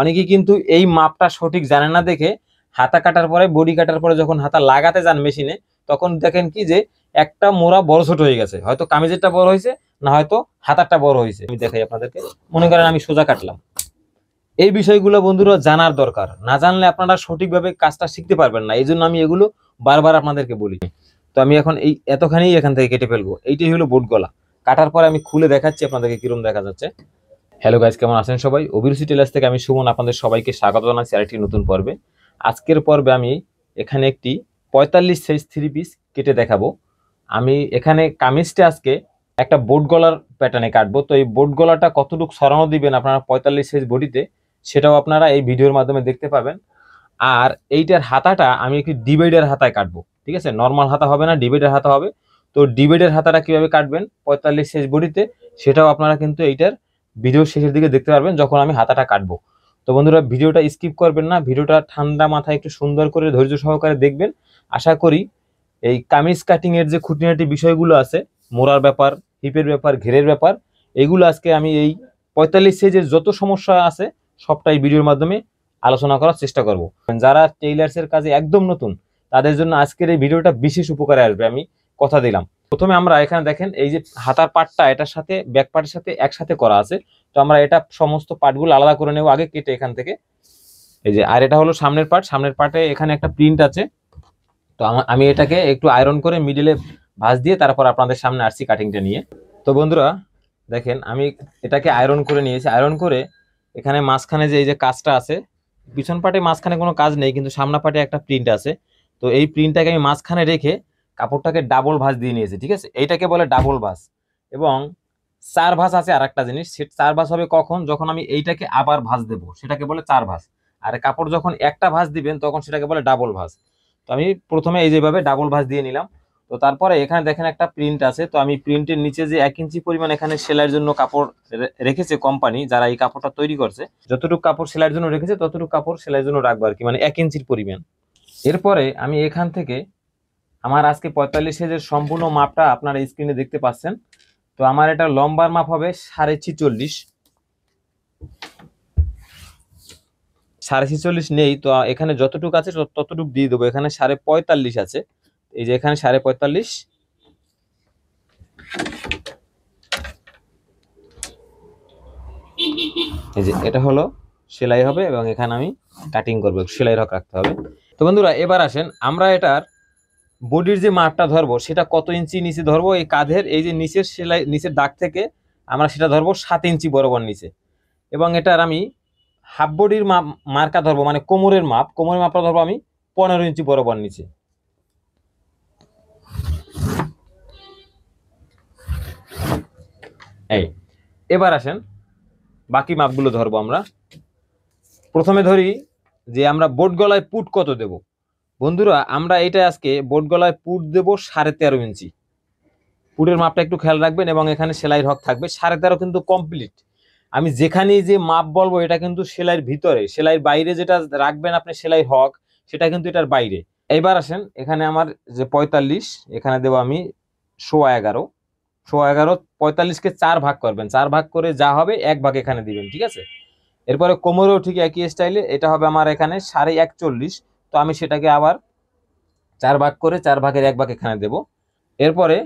অনেকেই কিন্তু এই মাপটা সঠিক জানে না দেখে হাতা কাটার পরে বডি কাটার পরে যখন হাতা লাগাতে যান মেশিনে তখন দেখেন কি যে একটা মোড়া বড় ছোট হয়ে গেছে হয়তো কামিজেরটা বড় হয়েছে না হয়তো হাতারটা বড় হয়েছে আমি দেখাই আপনাদেরকে মনে করেন আমি সোজা কাটলাম এই বিষয়গুলো বন্ধুরা জানার দরকার না জানলে আপনারা সঠিকভাবে কাজটা শিখতে পারবেন না এই জন্য আমি এগুলো বারবার আপনাদেরকে বলি তো আমি এখন এই এতখানি এখান থেকে কেটে ফেলবো এইটাই হলো বোট গলা কাটার পরে আমি খুলে দেখাচ্ছি আপনাদেরকে কিরম দেখা যাচ্ছে হ্যালো গাইজ কেমন আছেন সবাই অভিরুচি টেলার্স থেকে আমি সুমন আপনাদের সবাইকে স্বাগত জানাচ্ছি আরেকটি নতুন পর্বে আজকের পর্বে আমি এখানে একটি পঁয়তাল্লিশ সাইজ থ্রি পিস কেটে দেখাবো আমি এখানে কামিজটা আজকে একটা বোট গলার প্যাটার্নে কাটবো তো এই বোট গলাটা কতটুকু সরানো দিবেন আপনারা পঁয়তাল্লিশ সাইজ বডিতে সেটাও আপনারা এই ভিডিওর মাধ্যমে দেখতে পাবেন আর এইটার হাতাটা আমি একটি ডিভাইডার হাতায় কাটবো ঠিক আছে নর্মাল হাতা হবে না ডিভাইডার হাতা হবে তো ডিভাইডার হাতাটা কিভাবে কাটবেন পঁয়তাল্লিশ সাইজ বডিতে সেটাও আপনারা কিন্তু এইটার ভিডিও শেষের দিকে দেখতে পারবেন যখন আমি হাতাটা কাটবো তো বন্ধুরা ভিডিওটা স্কিপ করবেন না ভিডিওটা ঠান্ডা মাথায় একটু সুন্দর করে ধৈর্য সহকারে দেখবেন আশা করি এই কামিজ কাটিংয়ের যে খুঁটিনাটি বিষয়গুলো আছে মোড়ার ব্যাপার হিপের ব্যাপার ঘেরের ব্যাপার এগুলো আজকে আমি এই পঁয়তাল্লিশ সেজের যত সমস্যা আছে সবটাই ভিডিওর মাধ্যমে আলোচনা করার চেষ্টা করব যারা টেইলার্সের কাজে একদম নতুন তাদের জন্য আজকের এই ভিডিওটা বিশেষ উপকারে আসবে আমি কথা দিলাম প্রথমে আমরা এখানে দেখেন এই যে হাতার পাটটা এটার সাথে ব্যাক পার্টের সাথে একসাথে করা আছে তো আমরা এটা সমস্ত পার্টগুলো আলাদা করে নেব আগে কেটে এখান থেকে এই যে আর এটা হলো সামনের পার্ট সামনের পার্টে এখানে একটা প্রিন্ট আছে তো আমি এটাকে একটু আয়রন করে মিডিলে ভাঁজ দিয়ে তারপর আপনাদের সামনে আসছি কাটিংটা নিয়ে তো বন্ধুরা দেখেন আমি এটাকে আয়রন করে নিয়েছি আয়রন করে এখানে মাঝখানে যে এই যে কাজটা আছে পিছন পাটে মাঝখানে কোনো কাজ নেই কিন্তু সামনা পাটে একটা প্রিন্ট আছে তো এই প্রিন্টটাকে আমি মাঝখানে রেখে কাপড়টাকে ডাবল ভাঁজ দিয়ে নিয়েছে ঠিক আছে এইটাকে বলে ডাবল ভাঁজ এবং চার ভাঁজ আছে আর একটা জিনিস সে চার ভাঁজ হবে কখন যখন আমি এইটাকে আবার ভাঁজ দেব সেটাকে বলে চার ভাঁজ আর কাপড় যখন একটা ভাঁজ দিবেন তখন সেটাকে বলে ডাবল ভাঁজ তো আমি প্রথমে এই যেভাবে ডাবল ভাঁজ দিয়ে নিলাম তো তারপরে এখানে দেখেন একটা প্রিন্ট আছে তো আমি প্রিন্টের নিচে যে এক ইঞ্চি পরিমাণ এখানে সেলাইয়ের জন্য কাপড় রেখেছে কোম্পানি যারা এই কাপড়টা তৈরি করছে যতটুকু কাপড় সেলাইয়ের জন্য রেখেছে ততটুকু কাপড় সেলাইয়ের জন্য রাখবো আর কি মানে এক ইঞ্চির পরিমাণ এরপরে আমি এখান থেকে আমার আজকে পঁয়তাল্লিশ সাইজের সম্পূর্ণ মাপটা আপনারা স্ক্রিনে দেখতে পাচ্ছেন তো আমার এটা লম্বার মাপ হবে সাড়ে ছিচল্লিশ সাড়ে ছিচল্লিশ নেই তো এখানে যতটুকু আছে ততটুকু দিয়ে দেবো এখানে সাড়ে পঁয়তাল্লিশ আছে এই যে এখানে সাড়ে পঁয়তাল্লিশ এই যে এটা হলো সেলাই হবে এবং এখানে আমি কাটিং করবো সেলাই রক রাখতে হবে তো বন্ধুরা এবার আসেন আমরা এটার বডির যে মাপটা ধরবো সেটা কত ইঞ্চি নিচে ধরবো এই কাঁধের এই যে নিচের সেলাই নিচের দাগ থেকে আমরা সেটা ধরবো সাত ইঞ্চি বরাবর নিচে এবং এটার আমি হাফ বডির মাপ মার্কা ধরবো মানে কোমরের মাপ কোমরের মাপটা ধরবো আমি পনেরো ইঞ্চি বরাবর নিচে এই এবার আসেন বাকি মাপগুলো ধরবো আমরা প্রথমে ধরি যে আমরা বোট গলায় পুট কত দেবো বন্ধুরা আমরা এটা আজকে বোট গলায় পুট দেবো সাড়ে তেরো ইঞ্চি পুটের মাপটা একটু খেয়াল রাখবেন এবং এখানে সেলাইয়ের হক থাকবে সাড়ে তেরো কিন্তু কমপ্লিট আমি যেখানেই যে মাপ বলবো এটা কিন্তু সেলাইয়ের ভিতরে সেলাইয়ের বাইরে যেটা রাখবেন আপনি সেলাই হক সেটা কিন্তু এটার বাইরে এবার আসেন এখানে আমার যে পঁয়তাল্লিশ এখানে দেবো আমি সোয়া এগারো সোয়া এগারো পঁয়তাল্লিশকে চার ভাগ করবেন চার ভাগ করে যা হবে এক ভাগ এখানে দিবেন ঠিক আছে এরপরে কোমরেও ঠিক একই স্টাইলে এটা হবে আমার এখানে সাড়ে একচল্লিশ তো আমি সেটাকে আবার চার ভাগ করে চার ভাগের এক ভাগ এখানে দেব এরপরে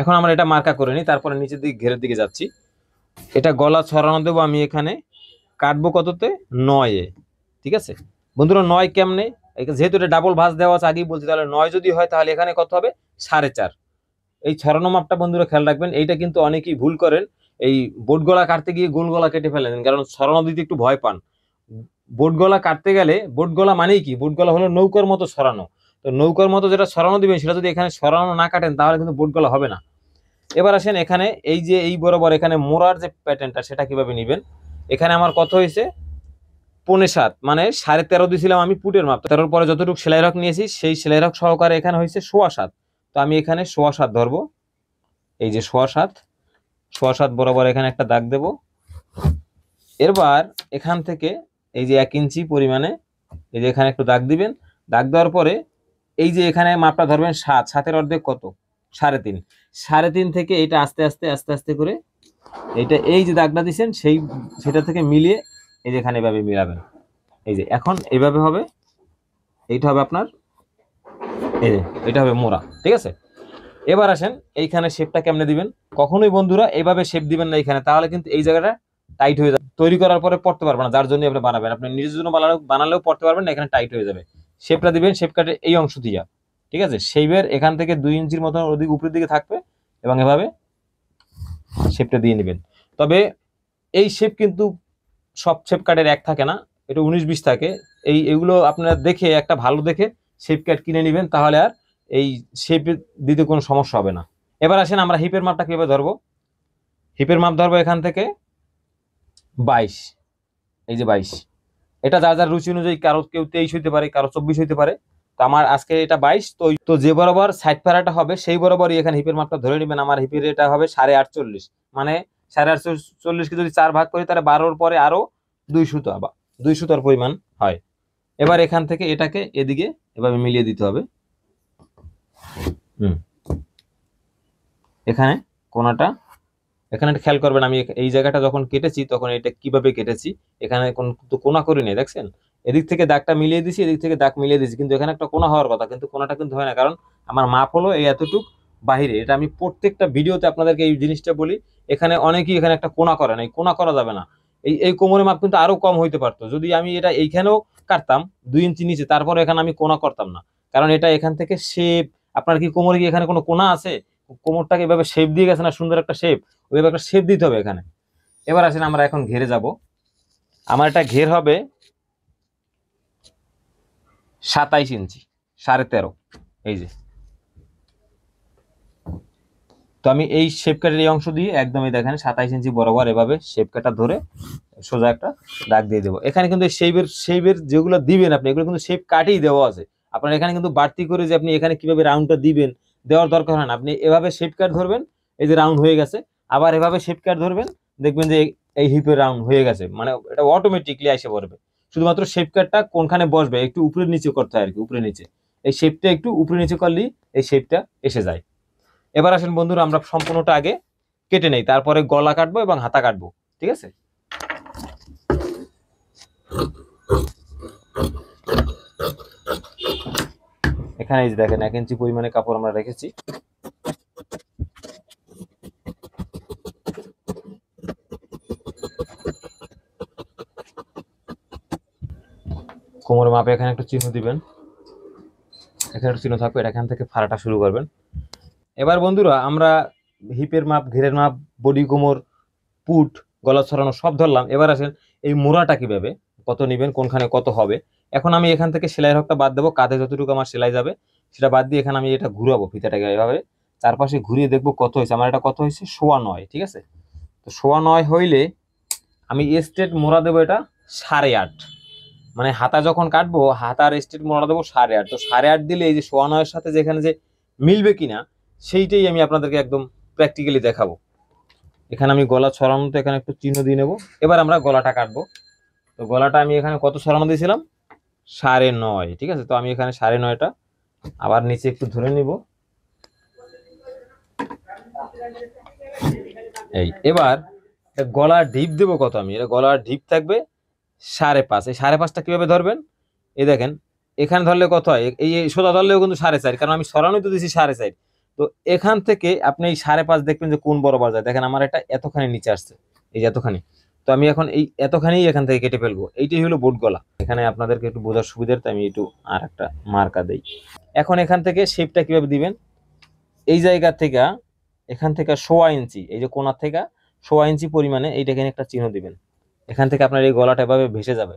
এখন আমরা এটা মার্কা করে নিই তারপরে নিচের দিকে ঘেরের দিকে যাচ্ছি এটা গলা ছড়ানো দেবো আমি এখানে কাটবো কততে নয়ে ঠিক আছে বন্ধুরা নয় কেমনে যেহেতু এটা ডাবল ভাঁজ দেওয়া আছে আগেই বলছি তাহলে নয় যদি হয় তাহলে এখানে কত হবে সাড়ে চার এই ছড়ানো মাপটা বন্ধুরা খেয়াল রাখবেন এইটা কিন্তু অনেকেই ভুল করেন এই বোট গলা কাটতে গিয়ে গোল গলা কেটে ফেলেন কারণ ছড়ানো দিতে একটু ভয় পান বোট গলা কাটতে গেলে বোট গলা মানেই কি বোট গলা হলো নৌকার মতো সরানো তো নৌকার মতো যেটা সরানো দিবেন সেটা যদি এখানে সরানো না কাটেন তাহলে কিন্তু বোট গলা হবে না এবার আসেন এখানে এই যে এই বরাবর এখানে মোড়ার যে প্যাটার্নটা সেটা কিভাবে নেবেন এখানে আমার কত হয়েছে পৌনে সাত মানে সাড়ে তেরো দিয়েছিলাম আমি পুটের মাপ তেরোর পরে যতটুকু সেলাই রক নিয়েছি সেই সেলাই রক সহকারে এখানে হয়েছে সোয়া সাত তো আমি এখানে সোয়া সাত ধরবো এই যে সোয়া সাত সোয়া সাত বরাবর এখানে একটা দাগ দেব এবার এখান থেকে এই যে এক ইঞ্চি পরিমাণে এই যে এখানে একটু দাগ দিবেন দাগ দেওয়ার পরে এই যে এখানে মাপটা ধরবেন সাত সাতের অর্ধেক কত সাড়ে তিন সাড়ে তিন থেকে এটা আস্তে আস্তে আস্তে আস্তে করে এইটা এই যে দাগটা দিচ্ছেন সেই সেটা থেকে মিলিয়ে এই যে এখানে এভাবে মিলাবেন এই যে এখন এভাবে হবে এইটা হবে আপনার এই যে এটা হবে মোড়া ঠিক আছে এবার আসেন এইখানে শেপটা কেমনে দিবেন কখনোই বন্ধুরা এভাবে শেপ দিবেন না এইখানে তাহলে কিন্তু এই জায়গাটা টাইট হয়ে যাবে তৈরি করার পরে পড়তে পারবে না যার জন্য আপনি বানাবেন আপনি নিজের জন্য বানালেও বানালেও পড়তে পারবেন না এখানে টাইট হয়ে যাবে শেপটা দিবেন শেপ কাটের এই অংশ দিয়া ঠিক আছে শেপের এখান থেকে দুই ইঞ্চির মতন ওদিক উপরের দিকে থাকবে এবং এভাবে শেপটা দিয়ে নেবেন তবে এই শেপ কিন্তু সব শেপ কাটের এক থাকে না এটা উনিশ বিশ থাকে এই এগুলো আপনারা দেখে একটা ভালো দেখে শেপ কাট কিনে নেবেন তাহলে আর এই শেপ দিতে কোনো সমস্যা হবে না এবার আসেন আমরা হিপের মাপটা কীভাবে ধরবো হিপের মাপ ধরবো এখান থেকে বাইশ এই যে বাইশ এটা যার যার রুচি অনুযায়ী কারো কেউ তেইশ হইতে পারে কারো চব্বিশ হইতে পারে তো আমার আজকে এটা বাইশ তো তো যে বরাবর সাইড ফেরাটা হবে সেই বরাবরই এখানে হিপের মাপটা ধরে নেবেন আমার হিপের এটা হবে সাড়ে আটচল্লিশ মানে সাড়ে আটশো চল্লিশকে যদি চার ভাগ করি তাহলে বারোর পরে আরও দুই সুতো বা দুই সুতার পরিমাণ হয় এবার এখান থেকে এটাকে এদিকে এভাবে মিলিয়ে দিতে হবে হুম এখানে কোনাটা এখানে খেয়াল করবেন আমি এই জায়গাটা যখন কেটেছি তখন এটা কিভাবে কেটেছি এখানে কিন্তু কোনা করি নেই দেখছেন এদিক থেকে দাগটা মিলিয়ে দিছি এদিক থেকে দাগ মিলিয়ে দিছি কিন্তু এখানে একটা কোনা হওয়ার কথা কিন্তু কোনাটা কিন্তু হয় না কারণ আমার মাপ হলো এই এতটুক বাহিরে এটা আমি প্রত্যেকটা ভিডিওতে আপনাদেরকে এই জিনিসটা বলি এখানে অনেকেই এখানে একটা কোনা করে না এই কোনা করা যাবে না এই এই কোমরের মাপ কিন্তু আরও কম হইতে পারতো যদি আমি এটা এইখানেও কাটতাম দুই ইঞ্চি নিচে তারপরে এখানে আমি কোনা করতাম না কারণ এটা এখান থেকে শেপ আপনার কি কোমরে কি এখানে কোনো কোনা আছে কোমরটাকে এভাবে শেপ দিয়ে গেছে না সুন্দর একটা শেপ ওইভাবে একটা শেপ দিতে হবে এখানে এবার আসেন আমরা এখন ঘেরে যাব আমার এটা ঘের হবে সাতাইশ ইঞ্চি সাড়ে তেরো এই যে তো আমি এই শেপ কাটের এই অংশ দিয়ে একদমই দেখেন সাতাইশ ইঞ্চি বরাবর এভাবে শেপ কাটা ধরে সোজা একটা দাগ দিয়ে দেবো এখানে কিন্তু শেপের শেপের যেগুলো দিবেন আপনি এগুলো কিন্তু শেপ কাটেই দেওয়া আছে আপনার এখানে কিন্তু বাড়তি করে যে আপনি এখানে কিভাবে রাউন্ডটা দিবেন দেওয়ার দরকার হয় না আপনি এভাবে শেপ কাট ধরবেন এই যে রাউন্ড হয়ে গেছে আবার এভাবে শেপ ধরবেন দেখবেন যে এই হিপে রাউন্ড হয়ে গেছে মানে এটা অটোমেটিকলি এসে পড়বে শুধুমাত্র শেপ কোনখানে বসবে একটু উপরে নিচে করতে হয় আর কি উপরে নিচে এই শেপটা একটু উপরে নিচে করলেই এই শেপটা এসে যায় এবার আসেন বন্ধুরা আমরা সম্পূর্ণটা আগে কেটে নেই তারপরে গলা কাটবো এবং হাতা কাটবো ঠিক আছে এখানে দেখেন এক ইঞ্চি পরিমাণে কাপড় আমরা রেখেছি কোমর মাপে এখানে একটা চিহ্ন দিবেন এখানে একটা চিহ্ন থাকবে এটা এখান থেকে ফাড়াটা শুরু করবেন এবার বন্ধুরা আমরা হিপের মাপ ঘেরের মাপ বডি কোমর পুট গলা ছড়ানো সব ধরলাম এবার আসেন এই মোড়াটা কীভাবে কত নেবেন কোনখানে কত হবে এখন আমি এখান থেকে সেলাই হকটা বাদ দেবো কাঁধে যতটুকু আমার সেলাই যাবে সেটা বাদ দিয়ে এখানে আমি এটা ঘুরাবো ফিতাটাকে এভাবে চারপাশে ঘুরিয়ে দেখবো কত হয়েছে আমার এটা কত হয়েছে শোয়া নয় ঠিক আছে তো শোয়া নয় হইলে আমি এস্টেট মোড়া দেবো এটা সাড়ে আট মানে হাতা যখন কাটবো হাতার স্টেট মোড়া দেবো সাড়ে আট তো সাড়ে আট দিলে এই যে সোয়া নয়ের সাথে যেখানে যে মিলবে কিনা সেইটাই আমি আপনাদেরকে একদম প্র্যাকটিক্যালি দেখাবো এখানে আমি গলা ছড়ানো তো এখানে একটু চিহ্ন দিয়ে নেবো এবার আমরা গলাটা কাটবো তো গলাটা আমি এখানে কত ছড়ানো দিয়েছিলাম সাড়ে নয় ঠিক আছে তো আমি এখানে সাড়ে নয়টা আবার নিচে একটু ধরে নিব এই এবার গলা ঢিপ দেবো কত আমি এটা গলার ঢিপ থাকবে সাড়ে পাঁচ এই সাড়ে পাঁচটা কীভাবে ধরবেন এই দেখেন এখানে ধরলে কত হয় এই সোজা ধরলেও কিন্তু সাড়ে চার কারণ আমি সরানোই তো দিয়েছি সাড়ে চার তো এখান থেকে আপনি এই সাড়ে পাঁচ দেখবেন যে কোন বরাবর যায় দেখেন আমার এটা এতখানি নিচে আসছে এই যে এতখানি তো আমি এখন এই এতখানি এখান থেকে কেটে ফেলবো এইটাই হলো বোট গলা এখানে আপনাদেরকে একটু বোঝার সুবিধার তো আমি একটু আর একটা মার্কা দিই এখন এখান থেকে শেপটা কীভাবে দিবেন এই জায়গা থেকে এখান থেকে সোয়া ইঞ্চি এই যে কোনার থেকে সোয়া ইঞ্চি পরিমাণে এইটাকে একটা চিহ্ন দিবেন এখান থেকে আপনার এই গলাটা এভাবে ভেসে যাবে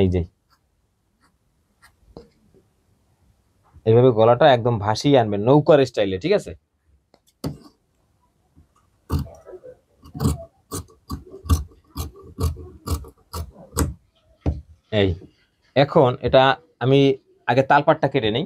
এই যে এইভাবে গলাটা একদম ভাসিয়ে আনবেন নৌকার স্টাইলে ঠিক আছে এই এখন এটা আমি আগে তালপাটটা কেটে নেই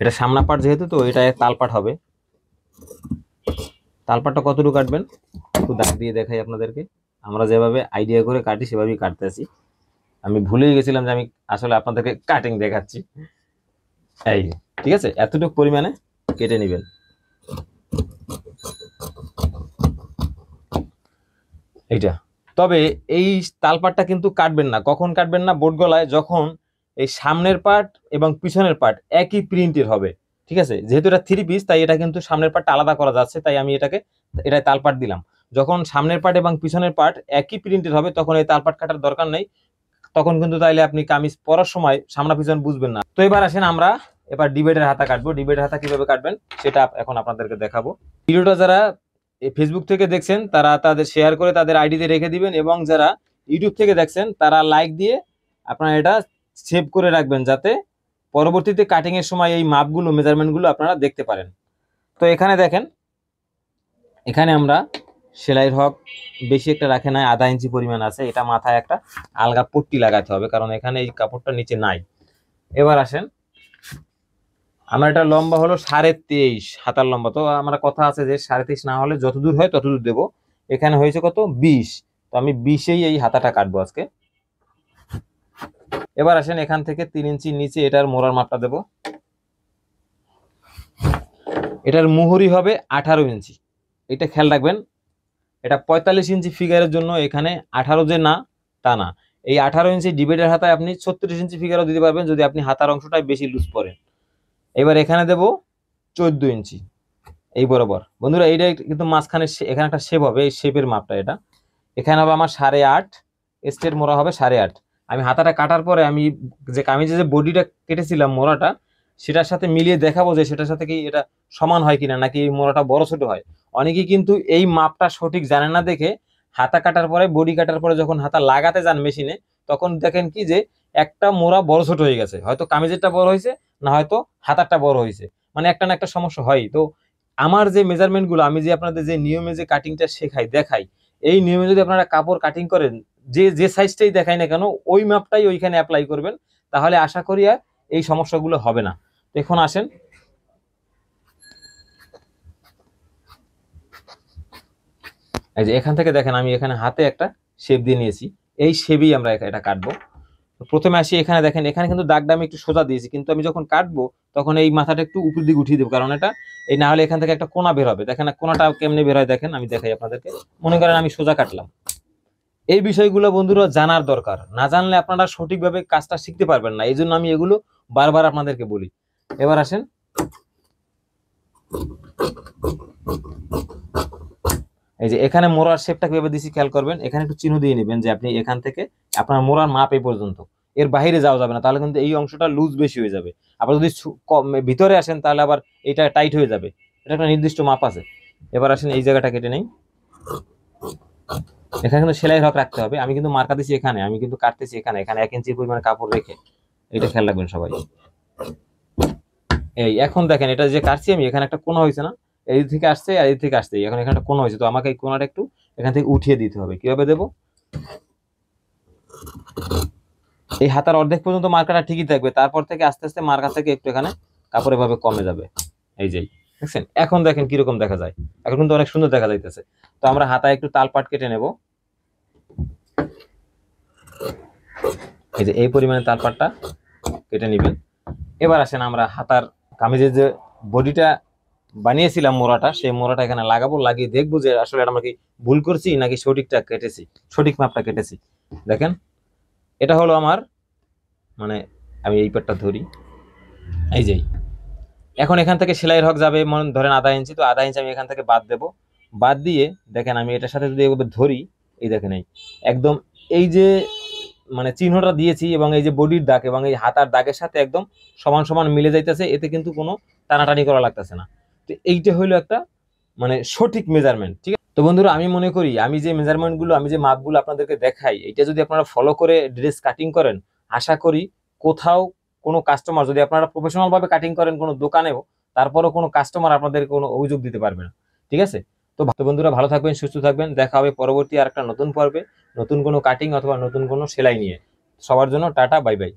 এটা সামনা পাট যেহেতু তো এটা তালপাট হবে তালপাটটা কতটুকু কাটবেন একটু দাগ দিয়ে দেখাই আপনাদেরকে আমরা যেভাবে আইডিয়া করে কাটি সেভাবেই কাটতেছি আমি ভুলেই গেছিলাম যে আমি আসলে আপনাদেরকে কাটিং দেখাচ্ছি এই ঠিক আছে এতটুকু পরিমাণে কেটে নেবেন এইটা তবে এই তালপাটটা কিন্তু কাটবেন না কখন কাটবেন না বোট গলায় যখন এই সামনের পার্ট এবং পিছনের পার্ট একই প্রিন্টের হবে ঠিক আছে যেহেতু এটা থ্রি পিস তাই এটা কিন্তু সামনের পার্টটা আলাদা করা যাচ্ছে তাই আমি এটাকে এটাই তালপাট দিলাম যখন সামনের পার্ট এবং পিছনের পার্ট একই প্রিন্টের হবে তখন এই তালপাট কাটার দরকার নেই তখন কিন্তু তাইলে আপনি কামিজ পরার সময় সামনা পিছন বুঝবেন না তো এবার আসেন আমরা এবার ডিবেটের হাতা কাটবো ডিবেটের হাতা কিভাবে কাটবেন সেটা এখন আপনাদেরকে দেখাবো ভিডিওটা যারা ফেসবুক থেকে দেখছেন তারা তাদের শেয়ার করে তাদের আইডিতে রেখে দিবেন এবং যারা ইউটিউব থেকে দেখছেন তারা লাইক দিয়ে আপনারা এটা সেভ করে রাখবেন যাতে পরবর্তীতে কাটিংয়ের সময় এই মাপগুলো মেজারমেন্টগুলো আপনারা দেখতে পারেন তো এখানে দেখেন এখানে আমরা সেলাইয়ের হক বেশি একটা রাখে নাই আধা ইঞ্চি পরিমাণ আছে এটা মাথায় একটা আলগা পট্টি লাগাতে হবে কারণ এখানে এই কাপড়টা নিচে নাই এবার আসেন আমার এটা লম্বা হলো সাড়ে তেইশ হাতার লম্বা তো আমার কথা আছে যে সাড়ে তেইশ না হলে যতদূর হয় ততদূর দেবো এখানে হয়েছে কত বিশ তো আমি বিশেই এই হাতাটা কাটবো আজকে এবার আসেন এখান থেকে তিন ইঞ্চি নিচে এটার মোড়ার মাপটা দেব এটার মুহুরি হবে আঠারো ইঞ্চি এটা খেয়াল রাখবেন এটা পঁয়তাল্লিশ ইঞ্চি ফিগারের জন্য এখানে আঠারো যে না তা না এই আঠারো ইঞ্চি ডিবেটের হাতায় আপনি ছত্রিশ ইঞ্চি ফিগারও দিতে পারবেন যদি আপনি হাতার অংশটাই বেশি লুজ করেন এবার এখানে দেব চোদ্দ ইঞ্চি এই বরাবর বন্ধুরা এইটা কিন্তু মাঝখানে এখানে একটা শেপ হবে এই শেপের মাপটা এটা এখানে হবে আমার সাড়ে আট স্টেট মোড়া হবে সাড়ে আট আমি হাতাটা কাটার পরে আমি যে কামিজে যে বডিটা কেটেছিলাম মোড়াটা সেটার সাথে মিলিয়ে দেখাবো যে সেটার সাথে কি এটা সমান হয় কিনা নাকি এই মোড়াটা বড় ছোট হয় অনেকেই কিন্তু এই মাপটা সঠিক জানে না দেখে হাতা কাটার পরে বডি কাটার পরে যখন হাতা লাগাতে যান মেশিনে তখন দেখেন কি যে একটা মোড়া বড় ছোট হয়ে গেছে হয়তো কামিজেরটা বড় হয়েছে না হয়তো হাতারটা বড় হয়েছে মানে একটা না একটা সমস্যা হয় তো আমার যে মেজারমেন্টগুলো আমি যে আপনাদের যে নিয়মে যে কাটিংটা শেখাই দেখাই এই নিয়মে যদি আপনারা কাপড় কাটিং করেন যে যে সাইজটাই দেখাই না কেন ওই মাপটাই ওইখানে অ্যাপ্লাই করবেন তাহলে আশা করি আর এই সমস্যাগুলো হবে না এখন আসেন এই যে এখান থেকে দেখেন আমি এখানে হাতে একটা শেপ দিয়ে নিয়েছি এই শেপই আমরা এটা কাটবো প্রথমে আসি এখানে দেখেন এখানে কিন্তু দাগটা আমি একটু সোজা দিয়েছি কিন্তু আমি যখন কাটবো তখন এই মাথাটা একটু উপর দিকে উঠিয়ে দেবো কারণ এটা এই না হলে এখান থেকে একটা কোনা বের হবে দেখেন কোনাটা কেমনে বের হয় দেখেন আমি দেখাই আপনাদেরকে মনে করেন আমি সোজা কাটলাম এই বিষয়গুলো বন্ধুরা জানার দরকার না জানলে আপনারা সঠিকভাবে কাজটা শিখতে পারবেন না এই জন্য আমি এগুলো বারবার আপনাদেরকে বলি এবার আসেন এই যে এখানে মোড়ার শেপটা কিভাবে দিছি খেয়াল করবেন এখানে একটু চিহ্ন দিয়ে নেবেন যে আপনি এখান থেকে আপনার মোড়ার মাপ এই পর্যন্ত এর বাইরে যাওয়া যাবে না তাহলে কিন্তু এই অংশটা লুজ বেশি হয়ে যাবে আবার যদি ভিতরে আসেন তাহলে আবার এটা টাইট হয়ে যাবে এটা একটা নির্দিষ্ট মাপ আছে এবার আসেন এই জায়গাটা কেটে নেই এখানে কিন্তু সেলাই হক রাখতে হবে আমি কিন্তু মার্কা দিছি এখানে আমি কিন্তু কাটতেছি এখানে এখানে এক ইঞ্চি পরিমাণ কাপড় রেখে এটা খেয়াল রাখবেন সবাই এই এখন দেখেন এটা যে কাটছি আমি এখানে একটা কোনো হয়েছে না এই থেকে আসছে আর এই থেকে আসছে এখন এখানে একটা কোনা হয়েছে তো আমাকে এই কোনাটা একটু এখান থেকে উঠিয়ে দিতে হবে কিভাবে দেব এই হাতার অর্ধেক পর্যন্ত মার্কাটা ঠিকই থাকবে তারপর থেকে আস্তে আস্তে মার্কা থেকে একটু এখানে কাপড় এভাবে কমে যাবে এই যেই দেখছেন এখন দেখেন কিরকম দেখা যায় এখন কিন্তু অনেক সুন্দর দেখা যাইতেছে তো আমরা হাতায় একটু তালপাট কেটে নেব এই যে এই পরিমাণে তালপাটটা কেটে নেবেন এবার আসেন আমরা হাতার কামিজের যে বডিটা বানিয়েছিলাম মোড়াটা সেই মোড়াটা এখানে লাগাবো লাগিয়ে দেখবো যে আসলে আমরা কি ভুল করছি নাকি সঠিকটা কেটেছি সঠিক মাপটা কেটেছি দেখেন এটা হলো আমার মানে আমি এই পেটটা ধরি এই যেই এখন এখান থেকে সেলাইয়ের হক যাবে মনে ধরেন আধা ইঞ্চি তো আধা ইঞ্চি আমি এখান থেকে বাদ দেব বাদ দিয়ে দেখেন আমি এটার সাথে যদি ধরি এই দেখেন এই একদম এই যে মানে চিহ্নটা দিয়েছি এবং এই যে বডির দাগ এবং এই হাতার দাগের সাথে একদম সমান সমান মিলে যাইতেছে এতে কিন্তু কোনো টানাটানি করা লাগতেছে না তো এইটা হইলো একটা মানে সঠিক মেজারমেন্ট ঠিক আছে তো বন্ধুরা আমি মনে করি আমি যে মেজারমেন্টগুলো আমি যে মাপগুলো আপনাদেরকে দেখাই এটা যদি আপনারা ফলো করে ড্রেস কাটিং করেন আশা করি কোথাও কোনো কাস্টমার যদি আপনারা প্রফেশনালভাবে কাটিং করেন কোনো দোকানেও তারপরও কোনো কাস্টমার আপনাদের কোনো অভিযোগ দিতে পারবে না ঠিক আছে তো বন্ধুরা ভালো থাকবেন সুস্থ থাকবেন দেখা হবে পরবর্তী আর একটা নতুন পর্বে নতুন কোনো কাটিং অথবা নতুন কোনো সেলাই নিয়ে সবার জন্য টাটা বাই বাই